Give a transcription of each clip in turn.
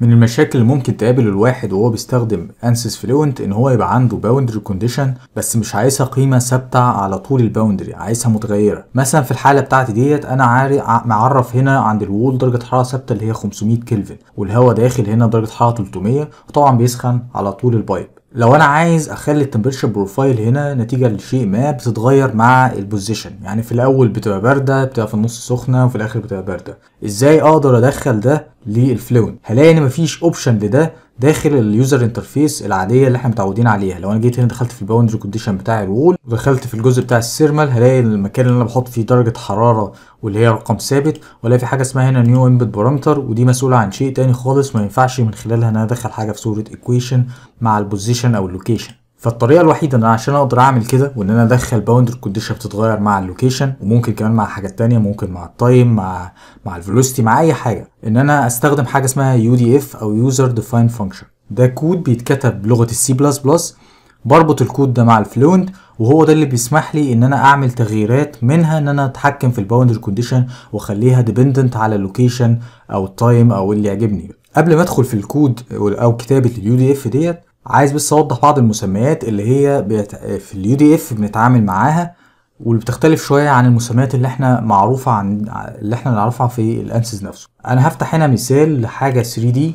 من المشاكل اللي ممكن تقابل الواحد وهو بيستخدم انسيس فلوينت ان هو يبقى عنده باوندري كونديشن بس مش عايزها قيمه ثابته على طول الباوندري عايزها متغيره مثلا في الحاله بتاعتي ديت انا عاري معرف هنا عند الوول درجه حراره ثابته اللي هي 500 كلفن والهواء داخل هنا درجه حراره 300 وطبعا بيسخن على طول البايب لو انا عايز اخلي التمبريتشر بروفايل هنا نتيجة لشيء ما بتتغير مع البوزيشن يعني في الاول بتبقى باردة بتبقى في النص سخنة وفي الاخر بتبقى باردة ازاي اقدر ادخل ده للفلون هلاقي ان مفيش اوبشن لده داخل اليوزر انترفيس العاديه اللي احنا متعودين عليها لو انا جيت هنا دخلت في الباوندري كونديشن بتاع الوول ودخلت في الجزء بتاع السيرمال هلاقي المكان اللي انا بحط فيه درجه حراره واللي هي رقم ثابت ولا في حاجه اسمها هنا نيو انبوت بارامتر ودي مسؤوله عن شيء تاني خالص ما ينفعش من خلالها انا ادخل حاجه في صوره ايكويشن مع البوزيشن او اللوكيشن فالطريقه الوحيده ان انا عشان اقدر اعمل كده وان انا ادخل باوندر كونديشن بتتغير مع اللوكيشن وممكن كمان مع حاجات تانية ممكن مع التايم مع مع الفيلوسيتي مع اي حاجه ان انا استخدم حاجه اسمها يو دي اف او يوزر ديفاين فانكشن ده كود بيتكتب بلغه السي بلس بلس بربط الكود ده مع الفلوينت وهو ده اللي بيسمح لي ان انا اعمل تغييرات منها ان انا اتحكم في الباوندر كونديشن واخليها ديبندنت على اللوكيشن او التايم او اللي يعجبني قبل ما ادخل في الكود او كتابه اليو دي اف ديت عايز بس اوضح بعض المسميات اللي هي بيت... في اليو دي اف بنتعامل معاها واللي بتختلف شويه عن المسميات اللي احنا معروفه عن اللي احنا نعرفها في الانسز نفسه انا هفتح هنا مثال لحاجه 3 دي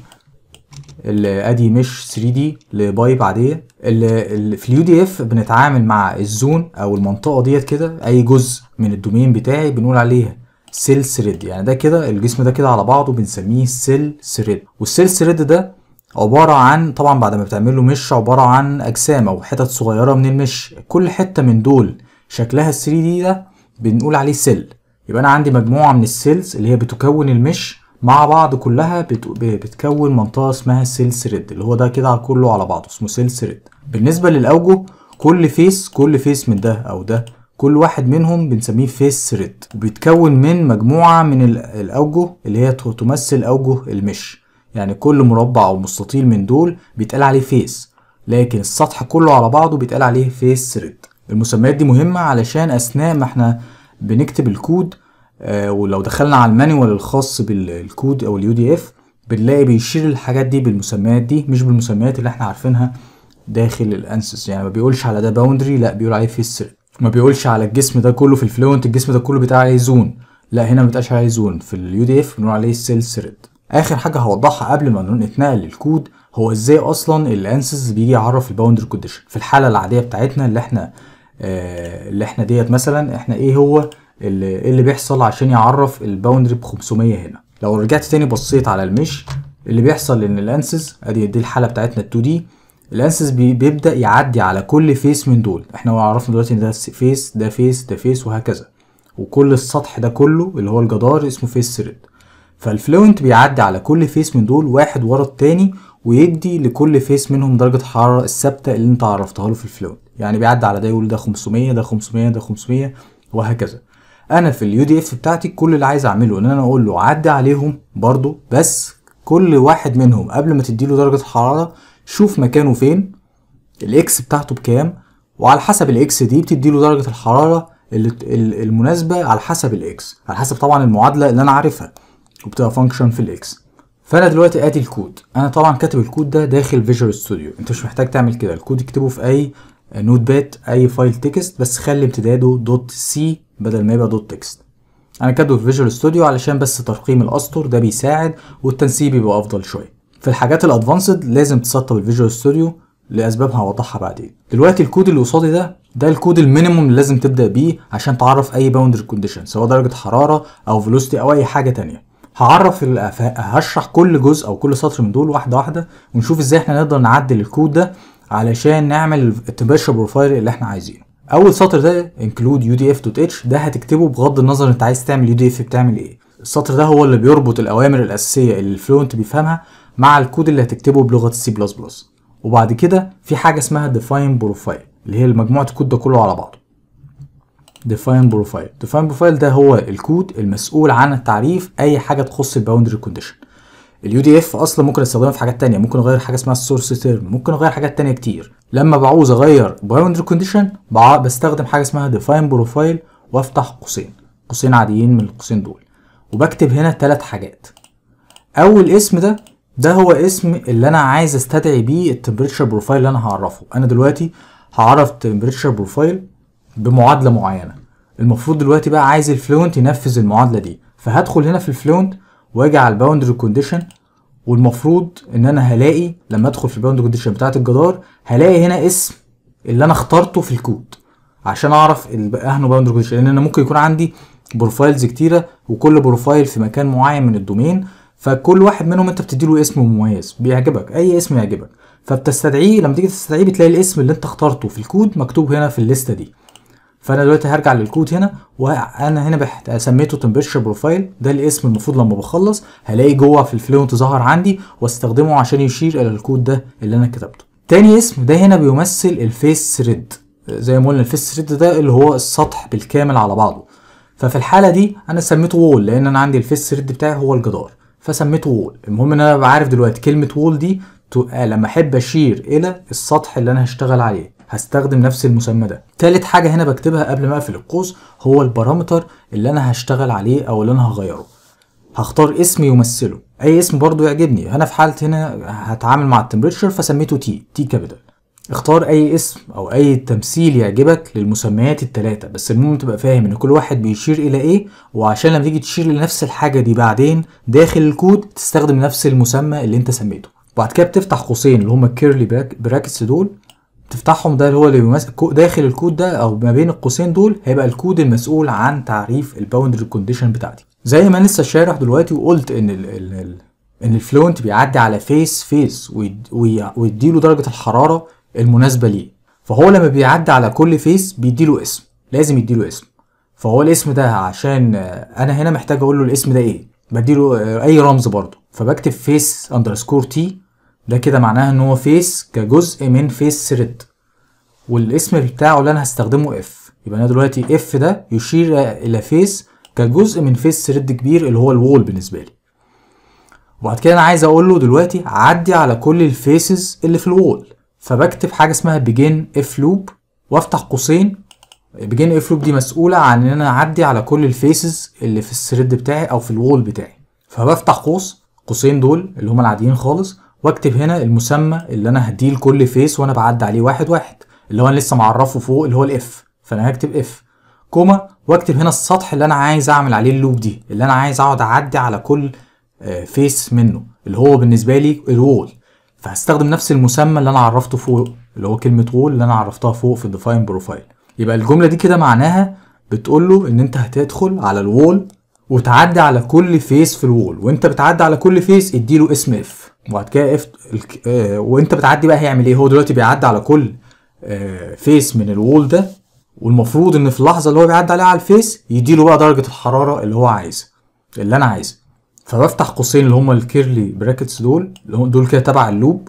اللي ادي مش 3 دي لبايب عاديه اللي في اليو دي اف بنتعامل مع الزون او المنطقه ديت كده اي جزء من الدومين بتاعي بنقول عليها سيل ثريد يعني ده كده الجسم ده كده على بعضه بنسميه سيل ثريد والسيل ثريد ده عبارة عن طبعا بعد ما بتعمله مش عبارة عن أجسام أو حتت صغيرة من المش كل حتة من دول شكلها ال 3 دي ده بنقول عليه سيل يبقى أنا عندي مجموعة من السيلز اللي هي بتكون المش مع بعض كلها بت... بتكون منطقة اسمها سيل ثريد اللي هو ده كده كله على بعضه اسمه سيل ثريد بالنسبة للأوجه كل فيس كل فيس من ده أو ده كل واحد منهم بنسميه فيس ثريد وبيتكون من مجموعة من الأوجه اللي هي تمثل أوجه المش يعني كل مربع أو مستطيل من دول بيتقال عليه فيس لكن السطح كله على بعضه بيتقال عليه فيس ثريد المسميات دي مهمة علشان أثناء ما احنا بنكتب الكود آه ولو دخلنا على المانيوال الخاص بالكود أو اليو دي اف بنلاقي بيشير الحاجات دي بالمسميات دي مش بالمسميات اللي احنا عارفينها داخل الانسس يعني ما بيقولش على ده باوندري لا بيقول عليه فيس ثريد ما بيقولش على الجسم ده كله في الفلونت الجسم ده كله بيتقال عليه زون لا هنا ما بيتقالش عليه زون في اليو دي اف بنقول عليه سيل ثريد اخر حاجه هوضحها قبل ما نتنقل للكود هو ازاي اصلا الانسز بيجي يعرف الباوندري كونديشن في الحاله العاديه بتاعتنا اللي احنا آه، اللي احنا ديت مثلا احنا ايه هو اللي, إيه اللي بيحصل عشان يعرف الباوندري ب 500 هنا لو رجعت تاني بصيت على المش اللي بيحصل ان الانسز ادي دي الحاله بتاعتنا ال 2 دي الانسز بيبدا يعدي على كل فيس من دول احنا عرفنا دلوقتي ان ده فيس ده فيس ده فيس وهكذا وكل السطح ده كله اللي هو الجدار اسمه فيس ثريد فالفلوينت بيعدي على كل فيس من دول واحد ورا التاني ويدي لكل فيس منهم درجة الحرارة الثابتة اللي انت عرفتها له في الفلوينت يعني بيعدي على ده يقول ده 500 ده 500 ده 500 وهكذا انا في اليو دي اف بتاعتي كل اللي عايز اعمله ان انا اقول له عدي عليهم برضو بس كل واحد منهم قبل ما تديله درجة الحرارة شوف مكانه فين الاكس بتاعته بكام وعلى حسب الاكس دي بتديله درجة الحرارة المناسبة على حسب الاكس على حسب طبعا المعادلة اللي انا عارفها وبتبقى فانكشن في الاكس فانا دلوقتي ادي الكود انا طبعا كاتب الكود ده داخل فيجوال ستوديو انت مش محتاج تعمل كده الكود اكتبه في اي نوت بات اي فايل تكست بس خلي امتداده دوت سي بدل ما يبقى دوت تكست انا كاتبه في فيجوال ستوديو علشان بس ترقيم الاسطر ده بيساعد والتنسيق بيبقى افضل شويه في الحاجات الادفانسد لازم تسطب الفيجوال ستوديو لاسباب هوضحها بعدين دلوقتي الكود اللي قصادي ده ده الكود المينيموم اللي لازم تبدا بيه عشان تعرف اي باوندري كونديشن سواء درجه حراره او فيلوستي او اي حاجه تانية هعرف هشرح كل جزء او كل سطر من دول واحده واحده ونشوف ازاي احنا نقدر نعدل الكود ده علشان نعمل التباشر بروفايل اللي احنا عايزينه اول سطر ده include udf.h ده هتكتبه بغض النظر انت عايز تعمل udf بتعمل ايه السطر ده هو اللي بيربط الاوامر الاساسيه اللي الفلوينت بيفهمها مع الكود اللي هتكتبه بلغه السي بلس بلس وبعد كده في حاجه اسمها define profile اللي هي مجموعه الكود ده كله على بعضه define profile define profile ده هو الكود المسؤول عن تعريف اي حاجه تخص الباوندري كونديشن اليو دي اف اصلا ممكن استخدمها في حاجات تانية ممكن اغير حاجه اسمها السورس تيرم ممكن اغير حاجات تانية كتير لما بعوز اغير باوندري كونديشن بستخدم حاجه اسمها ديفاين بروفايل وافتح قوسين قوسين عاديين من القوسين دول وبكتب هنا ثلاث حاجات اول اسم ده ده هو اسم اللي انا عايز استدعي بيه التمبريتشر بروفايل اللي انا هعرفه انا دلوقتي هعرف التمبريتشر بروفايل بمعادله معينه المفروض دلوقتي بقى عايز الفلونت ينفذ المعادله دي فهدخل هنا في الفلونت واجي على الباوندري كونديشن والمفروض ان انا هلاقي لما ادخل في الباوندري كونديشن بتاعت الجدار هلاقي هنا اسم اللي انا اخترته في الكود عشان اعرف اهنو باوندري كونديشن لان انا ممكن يكون عندي بروفايلز كتيره وكل بروفايل في مكان معين من الدومين فكل واحد منهم انت بتديله اسم مميز بيعجبك اي اسم يعجبك فبتستدعيه لما تيجي تستدعيه بتلاقي الاسم اللي انت اخترته في الكود مكتوب هنا في الليسته دي فانا دلوقتي هرجع للكود هنا وانا هنا بحت... سميته تمبرشر بروفايل ده الاسم المفروض لما بخلص هلاقي جوه في الفلونت ظهر عندي واستخدمه عشان يشير الى الكود ده اللي انا كتبته تاني اسم ده هنا بيمثل الفيس ثريد زي ما قلنا الفيس ثريد ده اللي هو السطح بالكامل على بعضه ففي الحاله دي انا سميته وول لان انا عندي الفيس ثريد بتاعي هو الجدار فسميته وول المهم ان انا عارف دلوقتي كلمه وول دي لما احب اشير الى السطح اللي انا هشتغل عليه هستخدم نفس المسمى ده تالت حاجة هنا بكتبها قبل ما اقفل القوس هو البارامتر اللي انا هشتغل عليه او اللي انا هغيره هختار اسم يمثله اي اسم برضو يعجبني انا في حالة هنا هتعامل مع التمبريتشر فسميته تي تي كابيتال اختار اي اسم او اي تمثيل يعجبك للمسميات التلاتة بس المهم تبقى فاهم ان كل واحد بيشير الى ايه وعشان لما تيجي تشير لنفس الحاجة دي بعدين داخل الكود تستخدم نفس المسمى اللي انت سميته وبعد كده بتفتح قوسين اللي هما الكيرلي براكتس دول تفتحهم ده اللي هو اللي بيمثل داخل الكود ده او ما بين القوسين دول هيبقى الكود المسؤول عن تعريف الباوندري كونديشن بتاعتي زي ما لسه شارح دلوقتي وقلت ان الـ الـ الـ ان الفلونت بيعدي على فيس فيس ويديله درجه الحراره المناسبه ليه فهو لما بيعدي على كل فيس بيديله اسم لازم يديله اسم فهو الاسم ده عشان انا هنا محتاج اقول له الاسم ده ايه بديله اي رمز برضه فبكتب فيس اندرسكور تي ده كده معناها ان هو فيس كجزء من فيس ثريد والاسم بتاعه اللي انا هستخدمه اف يبقى انا دلوقتي اف ده يشير الى فيس كجزء من فيس ثريد كبير اللي هو الوول بالنسبه لي وبعد كده انا عايز اقول له دلوقتي عدي على كل الفيسز اللي في الوول فبكتب حاجه اسمها begin اف لوب وافتح قوسين begin اف لوب دي مسؤوله عن ان انا اعدي على كل الفيسز اللي في الثريد بتاعي او في الوول بتاعي فبفتح قوس قوسين دول اللي هما العاديين خالص واكتب هنا المسمى اللي انا هديه لكل فيس وانا بعدي عليه واحد واحد اللي هو انا لسه معرفه فوق اللي هو الاف فانا هكتب اف كوما واكتب هنا السطح اللي انا عايز اعمل عليه اللوب دي اللي انا عايز اقعد اعدي على كل فيس آه، منه اللي هو بالنسبه لي الوول فهستخدم نفس المسمى اللي انا عرفته فوق اللي هو كلمه وول اللي انا عرفتها فوق في الديفاين بروفايل يبقى الجمله دي كده معناها بتقول له ان انت هتدخل على الوول وتعدي على كل فيس في الوول وانت بتعدي على كل فيس اديله اسم اف وبعد كده اف آه، وانت بتعدي بقى هيعمل ايه هو دلوقتي بيعدي على كل فيس آه، من الوول ده والمفروض ان في اللحظه اللي هو بيعدي عليها على الفيس يديله بقى درجه الحراره اللي هو عايزها اللي انا عايزها فبفتح قوسين اللي هم الكيرلي براكتس دول اللي هم دول كده تبع اللوب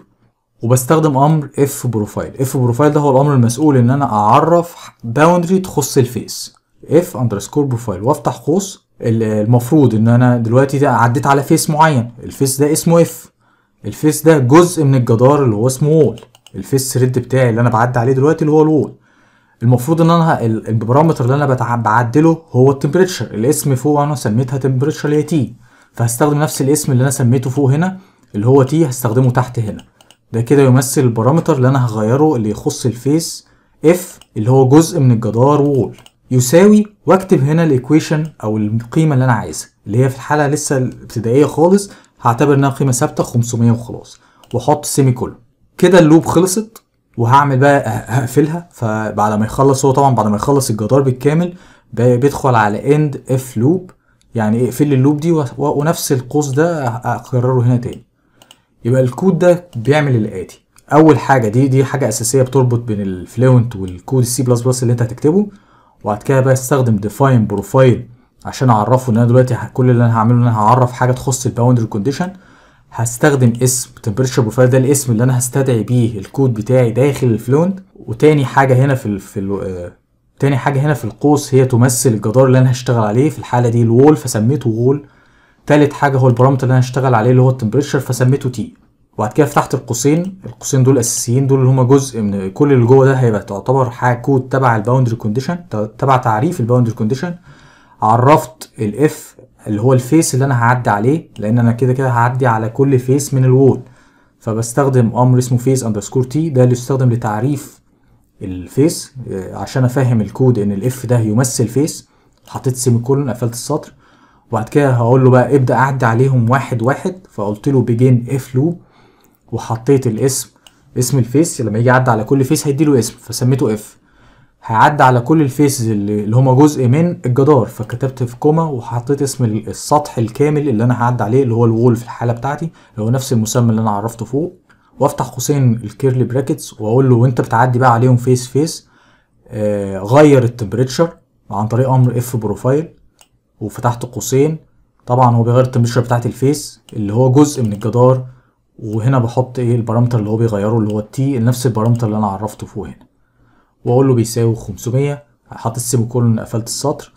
وبستخدم امر اف بروفايل اف بروفايل ده هو الامر المسؤول ان انا اعرف باوندري تخص الفيس اف اندرسكور بروفايل وافتح قوس المفروض ان انا دلوقتي عديت على فيس معين الفيس ده اسمه اف الفيس ده جزء من الجدار اللي هو اسمه وول الفيس ريد بتاعي اللي انا بعدي عليه دلوقتي اللي هو الوول المفروض ان انا البارامتر اللي انا بعدله هو التمبريتشر الاسم فوق انا سميتها تمبريتشر اللي هي تي فهستخدم نفس الاسم اللي انا سميته فوق هنا اللي هو تي هستخدمه تحت هنا ده كده يمثل البارامتر اللي انا هغيره اللي يخص الفيس اف اللي هو جزء من الجدار وول يساوي واكتب هنا الايكويشن او القيمه اللي انا عايزها اللي هي في الحاله لسه الابتدائيه خالص هعتبر انها قيمه ثابته 500 وخلاص واحط سيمي كولون كده اللوب خلصت وهعمل بقى أه- هقفلها فبعد ما يخلص هو طبعا بعد ما يخلص الجدار بالكامل بيدخل على اند اف لوب يعني اقفل لي اللوب دي ونفس القوس ده اكرره هنا تاني يبقى الكود ده بيعمل الاتي اول حاجه دي دي حاجه اساسيه بتربط بين الفلوينت والكود السي بلس بلس اللي انت هتكتبه وبعد كده بقى استخدم ديفاين بروفايل عشان اعرفه ان انا دلوقتي كل اللي انا هعمله ان انا هعرف حاجه تخص الباوندري كونديشن هستخدم اسم تمبريتشر بروفايل ده الاسم اللي انا هستدعي بيه الكود بتاعي داخل الفلونت وتاني حاجه هنا في ال في ال آه، تاني حاجه هنا في القوس هي تمثل الجدار اللي انا هشتغل عليه في الحاله دي الوول فسميته وول تالت حاجه هو البارامتر اللي انا هشتغل عليه اللي هو التمبريتشر فسميته تي وبعد كده فتحت القوسين القوسين دول اساسيين دول اللي هما جزء من كل اللي جوه ده هيبقى تعتبر حاجه كود تبع الباوندري كونديشن تبع تعريف الباوندري كونديشن عرفت الاف اللي هو الفيس اللي انا هعدي عليه لان انا كده كده هعدي على كل فيس من الوول فبستخدم امر اسمه فيس اندرسكور تي ده اللي يستخدم لتعريف الفيس آه، عشان افهم الكود ان الاف ده يمثل فيس حطيت سيمي كولون قفلت السطر وبعد كده هقول له بقى ابدا اعدي عليهم واحد واحد فقلت له بيجين اف لوب وحطيت الاسم اسم الفيس لما يجي يعدي على كل فيس هيديله اسم فسميته اف هيعدي على كل الفيسز اللي هما جزء من الجدار فكتبت في كوما وحطيت اسم السطح الكامل اللي انا هعدي عليه اللي هو الوول في الحاله بتاعتي اللي هو نفس المسمى اللي انا عرفته فوق وافتح قوسين الكيرلي براكتس واقول له وانت بتعدي بقى عليهم فيس فيس آه غير التمبريتشر عن طريق امر اف بروفايل وفتحت قوسين طبعا هو بيغير التمبريتشر بتاعت الفيس اللي هو جزء من الجدار وهنا بحط ايه البارامتر اللي هو بيغيره اللي هو التي نفس البارامتر اللي انا عرفته فوق هنا واقول له بيساوي 500 حاطط كولون قفلت السطر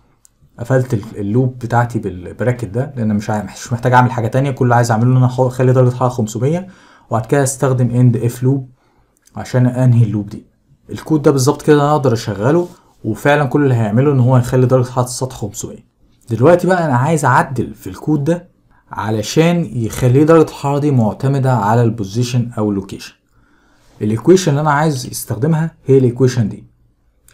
قفلت اللوب بتاعتي بالبراكت ده لان مش مش محتاج اعمل حاجه تانية كل اللي عايز اعمله ان انا اخلي درجه الحراره 500 وبعد كده استخدم اند اف لوب عشان انهي اللوب دي الكود ده بالظبط كده انا اقدر اشغله وفعلا كل اللي هيعمله ان هو هيخلي درجه حراره السطح 500 دلوقتي بقى انا عايز اعدل في الكود ده علشان يخلي درجة الحرارة دي معتمدة على البوزيشن أو اللوكيشن الإيكويشن اللي أنا عايز استخدمها هي الإيكويشن دي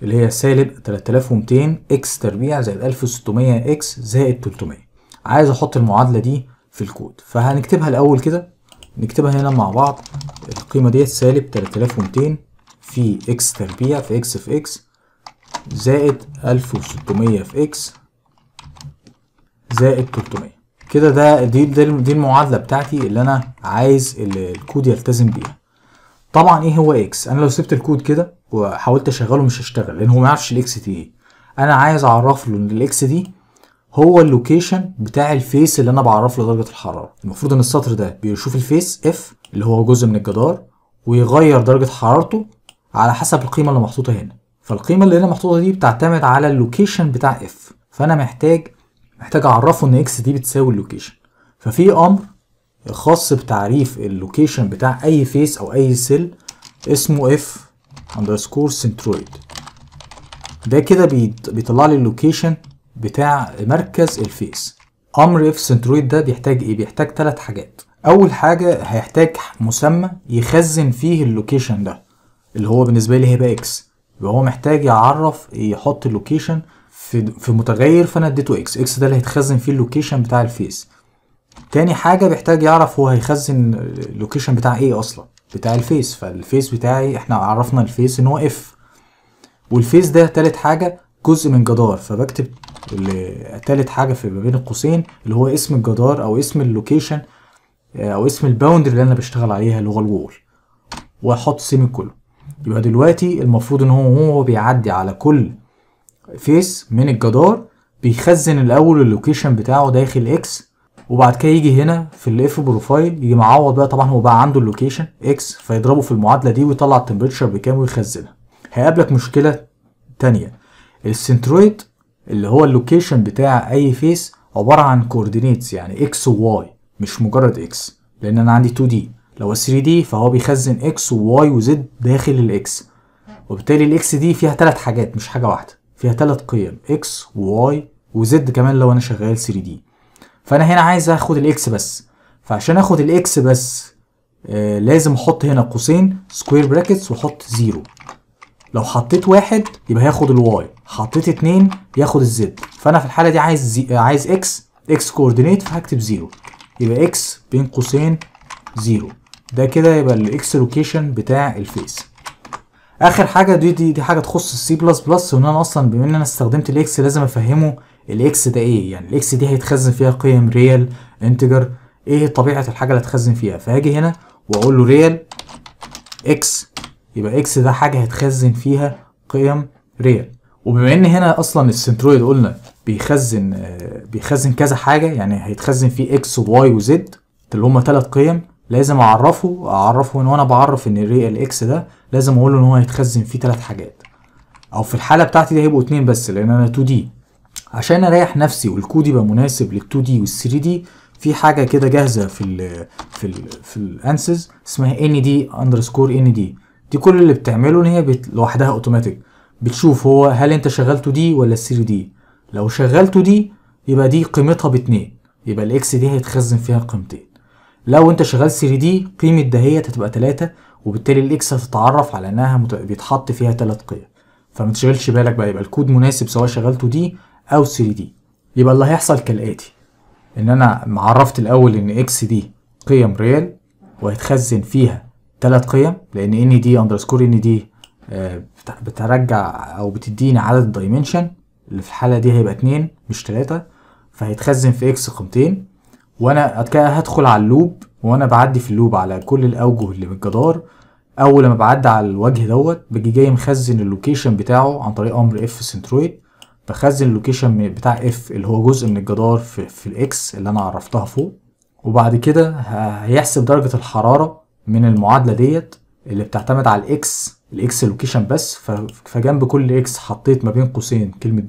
اللي هي سالب 3200 إكس تربيع زائد 1600 إكس زائد 300 عايز أحط المعادلة دي في الكود فهنكتبها الأول كده نكتبها هنا مع بعض القيمة دي سالب 3200 في إكس تربيع في إكس في إكس زائد 1600 في إكس زائد 300 كده ده دي دي المعادله بتاعتي اللي انا عايز الكود يلتزم بيها طبعا ايه هو اكس انا لو سبت الكود كده وحاولت اشغله مش هشتغل لان هو ما يعرفش الاكس دي ايه انا عايز اعرف له ان الاكس دي هو اللوكيشن بتاع الفيس اللي انا بعرف له درجه الحراره المفروض ان السطر ده بيشوف الفيس اف اللي هو جزء من الجدار ويغير درجه حرارته على حسب القيمه اللي محطوطه هنا فالقيمه اللي هنا محطوطه دي بتعتمد على اللوكيشن بتاع اف فانا محتاج محتاج اعرفه ان اكس دي بتساوي اللوكيشن ففي امر خاص بتعريف اللوكيشن بتاع اي فيس او اي سيل اسمه اف اندرسكور سنترويد ده كده بيطلع لي اللوكيشن بتاع مركز الفيس امر اف سنترويد ده بيحتاج ايه بيحتاج ثلاث حاجات اول حاجه هيحتاج مسمى يخزن فيه اللوكيشن ده اللي هو بالنسبه لي هيبقى اكس يبقى هو محتاج يعرف يحط اللوكيشن في في متغير فانا اديته اكس اكس ده اللي هيتخزن فيه اللوكيشن بتاع الفيس تاني حاجه بيحتاج يعرف هو هيخزن اللوكيشن بتاع ايه اصلا بتاع الفيس فالفيس بتاعي احنا عرفنا الفيس ان هو اف والفيس ده تالت حاجه جزء من جدار فبكتب تالت حاجه في ما بين القوسين اللي هو اسم الجدار او اسم اللوكيشن آه، او اسم الباوندري اللي انا بشتغل عليها اللي هو الوول واحط سيمي كله يبقى دلوقتي المفروض ان هو وهو بيعدي على كل فيس من الجدار بيخزن الاول اللوكيشن بتاعه داخل اكس وبعد كده يجي هنا في الاف بروفايل يجي معوض بقى طبعا هو بقى عنده اللوكيشن اكس فيضربه في المعادله دي ويطلع التمبريتشر بكام ويخزنها هيقابلك مشكله تانية السنترويد اللي هو اللوكيشن بتاع اي فيس عباره عن كوردينيتس يعني اكس وواي مش مجرد اكس لان انا عندي 2 دي لو 3 دي فهو بيخزن اكس وواي وزد داخل الاكس وبالتالي الاكس دي فيها ثلاث حاجات مش حاجه واحده فيها ثلاث قيم اكس وواي وزد كمان لو انا شغال 3 دي فانا هنا عايز اخد الاكس بس فعشان اخد الاكس بس آه لازم احط هنا قوسين سكوير براكتس واحط زيرو لو حطيت واحد يبقى هياخد الواي حطيت اتنين ياخد الزد فانا في الحاله دي عايز زي... آه، عايز اكس اكس كوردينيت فهكتب زيرو يبقى اكس بين قوسين زيرو ده كده يبقى الاكس لوكيشن بتاع الفيس اخر حاجه دي دي, دي حاجه تخص السي بلس بلس وان انا اصلا بما ان انا استخدمت الاكس لازم افهمه الاكس ده ايه يعني الاكس دي هيتخزن فيها قيم ريال انتجر ايه طبيعه الحاجه اللي هتخزن فيها فهاجي هنا واقول له ريال اكس يبقى اكس ده حاجه هتخزن فيها قيم ريال وبما ان هنا اصلا السنترويد قلنا بيخزن آه، بيخزن كذا حاجه يعني هيتخزن فيه اكس وواي وزد اللي هما ثلاث قيم لازم اعرفه اعرفه ان وانا بعرف ان الريال اكس ده لازم اقول له ان هو هيتخزن فيه ثلاث حاجات او في الحاله بتاعتي ده هيبقوا اتنين بس لان انا 2 دي عشان اريح نفسي والكود يبقى مناسب لل2 دي وال3 دي في حاجه كده جاهزه في الـ في الـ في الانسز اسمها ان دي اندرسكور ان دي دي كل اللي بتعمله ان هي لوحدها اوتوماتيك بتشوف هو هل انت شغلته دي ولا 3 دي لو شغلته دي يبقى دي قيمتها باتنين يبقى الاكس دي هيتخزن فيها قيمتين لو انت شغال 3 دي قيمه دهيت هتبقى 3 وبالتالي الاكس هتتعرف على انها بيتحط فيها 3 قيم فما تشغلش بالك بقى يبقى الكود مناسب سواء شغال 2 دي او 3 دي يبقى اللي هيحصل كالاتي ان انا عرفت الاول ان اكس دي قيم ريال وهيتخزن فيها 3 قيم لان ان دي اندرسكور ان دي آه، بترجع او بتديني عدد الدايمنشن اللي في الحاله دي هيبقى 2 مش 3 فهيتخزن في اكس قيمتين وانا هدخل على اللوب وانا بعدي في اللوب على كل الاوجه اللي من الجدار اول لما بعدي على الوجه دوت بجي جاي مخزن اللوكيشن بتاعه عن طريق امر اف سنترويد بخزن اللوكيشن بتاع اف اللي هو جزء من الجدار في, في الاكس اللي انا عرفتها فوق وبعد كده هيحسب درجة الحرارة من المعادلة ديت اللي بتعتمد على الاكس الاكس لوكيشن بس فجنب كل اكس حطيت ما بين قوسين كلمة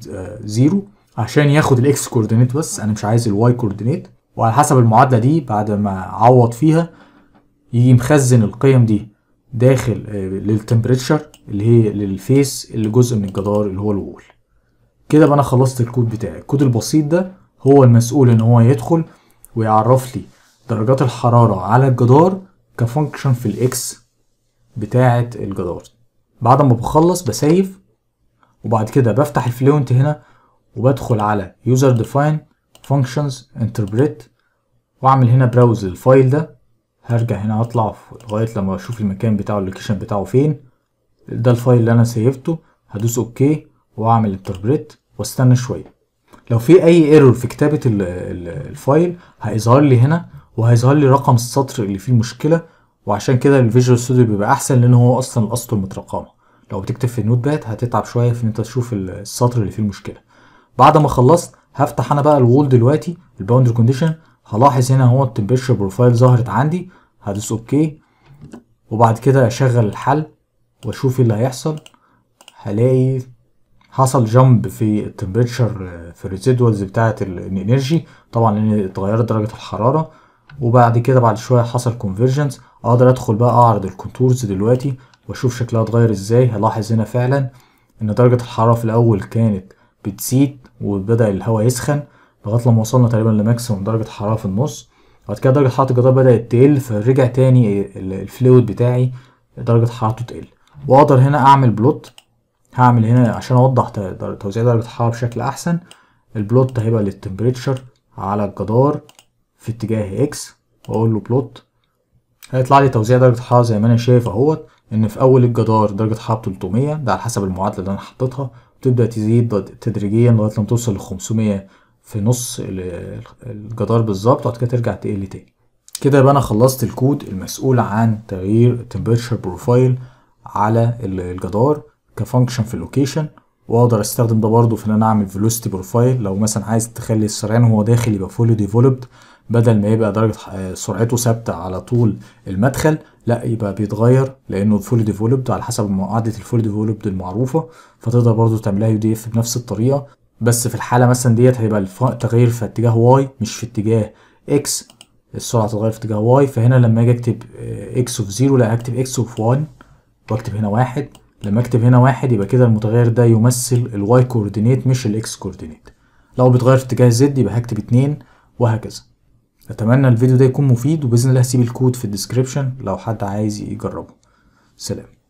زيرو آه، عشان ياخد الاكس كوردينيت بس انا مش عايز الواي كوردينيت وعلى حسب المعادلة دي بعد ما عوض فيها يجي مخزن القيم دي داخل آه، للتمبريتشر اللي هي للفيس اللي جزء من الجدار اللي هو الوول كده بقى انا خلصت الكود بتاعي الكود البسيط ده هو المسؤول ان هو يدخل ويعرف لي درجات الحرارة على الجدار كفانكشن في الاكس بتاعة الجدار بعد ما بخلص بسيف وبعد كده بفتح الفلوينت هنا وبدخل على يوزر ديفاين functions interpret واعمل هنا براوز للفايل ده هرجع هنا اطلع لغايه لما اشوف المكان بتاعه اللوكيشن بتاعه فين ده الفايل اللي انا سيفته هدوس اوكي واعمل انتربريت واستنى شويه لو في اي ايرور في كتابه الفايل هيظهر لي هنا وهيظهر لي رقم السطر اللي فيه المشكله وعشان كده الفيجوال ستوديو بيبقى احسن لان هو اصلا الاسطر مترقمه لو بتكتب في النوت باد هتتعب شويه في ان انت تشوف السطر اللي فيه المشكله بعد ما خلصت هفتح انا بقى الوول دلوقتي الباوندري كونديشن هلاحظ هنا اهو التمبرشر بروفايل ظهرت عندي هدوس اوكي وبعد كده اشغل الحل واشوف ايه اللي هيحصل هلاقي حصل جامب في التمبريتشر آه، في الريزيدوالز بتاعه الانرجي طبعا لان اتغيرت درجه الحراره وبعد كده بعد شويه حصل كونفرجنس اقدر ادخل بقى اعرض الكونتورز دلوقتي واشوف شكلها اتغير ازاي هلاحظ هنا فعلا ان درجه الحراره في الاول كانت بتزيد وبدا الهواء يسخن لغايه لما وصلنا تقريبا لماكسيموم درجه حراره في النص بعد كده درجه حراره الجدار بدات تقل فرجع تاني الفلويد بتاعي درجه حرارته تقل واقدر هنا اعمل بلوت هعمل هنا عشان اوضح توزيع درجه الحراره بشكل احسن البلوت هيبقى للتمبريتشر على الجدار في اتجاه اكس واقول له بلوت هيطلع لي توزيع درجه الحراره زي ما انا شايف اهوت ان في اول الجدار درجه حراره 300 ده على حسب المعادله اللي انا حطيتها تبدا تزيد تدريجيا لغاية لما توصل ل 500 في نص الجدار بالظبط وبعد كده ترجع تقل تاني كده يبقى انا خلصت الكود المسؤول عن تغيير التمبريتشر بروفايل على الجدار كفانكشن في اللوكيشن واقدر استخدم ده برضه في ان انا اعمل فيلوستي بروفايل لو مثلا عايز تخلي السريان وهو داخل يبقى فولي ديفلوبد بدل ما يبقى درجة آه، سرعته ثابتة على طول المدخل لا يبقى بيتغير لانه فول ديفولبد على حسب قاعدة الفول ديفولبد المعروفة فتقدر برضو تعملها يو دي اف بنفس الطريقة بس في الحالة مثلا ديت هيبقى التغيير في اتجاه واي مش في اتجاه اكس السرعة تتغير في اتجاه واي فهنا لما اجي اكتب آه، اكس اوف زيرو لا هكتب اكس اوف 1 واكتب هنا واحد لما اكتب هنا واحد يبقى كده المتغير ده يمثل الواي كوردينيت مش الاكس كوردينيت لو بيتغير في اتجاه زد يبقى هكتب اتنين وهكذا اتمنى الفيديو ده يكون مفيد وباذن الله هسيب الكود في الديسكريبشن لو حد عايز يجربه سلام